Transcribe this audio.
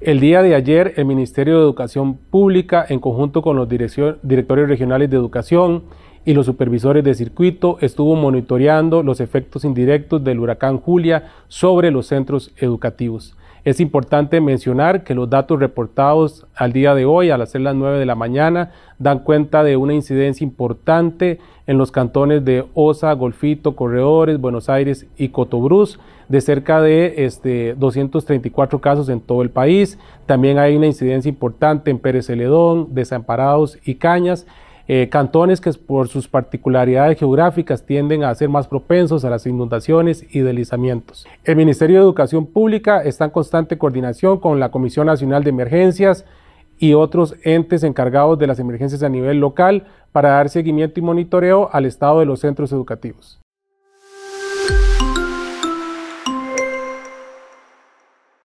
El día de ayer, el Ministerio de Educación Pública, en conjunto con los directores regionales de educación y los supervisores de circuito, estuvo monitoreando los efectos indirectos del huracán Julia sobre los centros educativos. Es importante mencionar que los datos reportados al día de hoy, a las 9 de la mañana, dan cuenta de una incidencia importante en los cantones de Osa, Golfito, Corredores, Buenos Aires y Cotobruz, de cerca de este, 234 casos en todo el país. También hay una incidencia importante en Pérez Celedón, Desamparados y Cañas. Eh, cantones que por sus particularidades geográficas tienden a ser más propensos a las inundaciones y deslizamientos. El Ministerio de Educación Pública está en constante coordinación con la Comisión Nacional de Emergencias y otros entes encargados de las emergencias a nivel local para dar seguimiento y monitoreo al estado de los centros educativos.